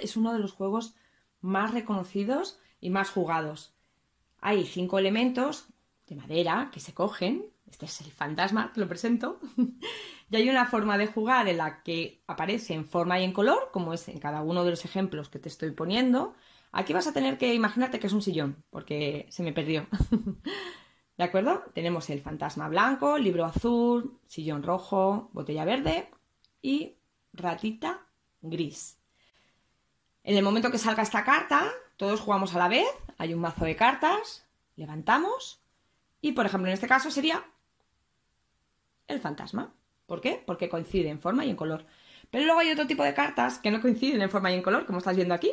es uno de los juegos más reconocidos y más jugados. Hay cinco elementos de madera que se cogen. Este es el fantasma, te lo presento. y hay una forma de jugar en la que aparece en forma y en color, como es en cada uno de los ejemplos que te estoy poniendo. Aquí vas a tener que imaginarte que es un sillón, porque se me perdió. ¿De acuerdo? Tenemos el fantasma blanco, libro azul, sillón rojo, botella verde y ratita gris. En el momento que salga esta carta, todos jugamos a la vez, hay un mazo de cartas, levantamos y, por ejemplo, en este caso sería el fantasma. ¿Por qué? Porque coincide en forma y en color. Pero luego hay otro tipo de cartas que no coinciden en forma y en color, como estás viendo aquí.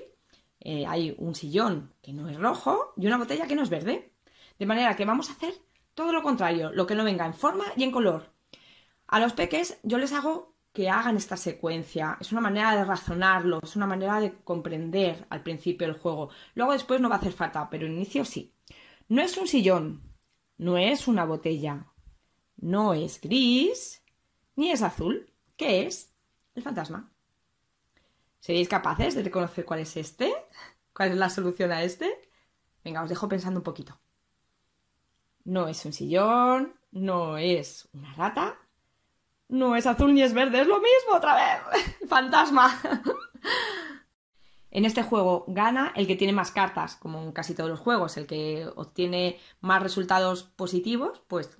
Eh, hay un sillón que no es rojo y una botella que no es verde. De manera que vamos a hacer todo lo contrario, lo que no venga en forma y en color. A los peques yo les hago que hagan esta secuencia. Es una manera de razonarlo, es una manera de comprender al principio el juego. Luego después no va a hacer falta, pero al inicio sí. No es un sillón, no es una botella, no es gris, ni es azul. ¿Qué es? El fantasma. ¿Seréis capaces de reconocer cuál es este? ¿Cuál es la solución a este? Venga, os dejo pensando un poquito. No es un sillón, no es una rata, no es azul ni es verde, es lo mismo otra vez. Fantasma. En este juego gana el que tiene más cartas, como en casi todos los juegos. El que obtiene más resultados positivos, pues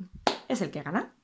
es el que gana.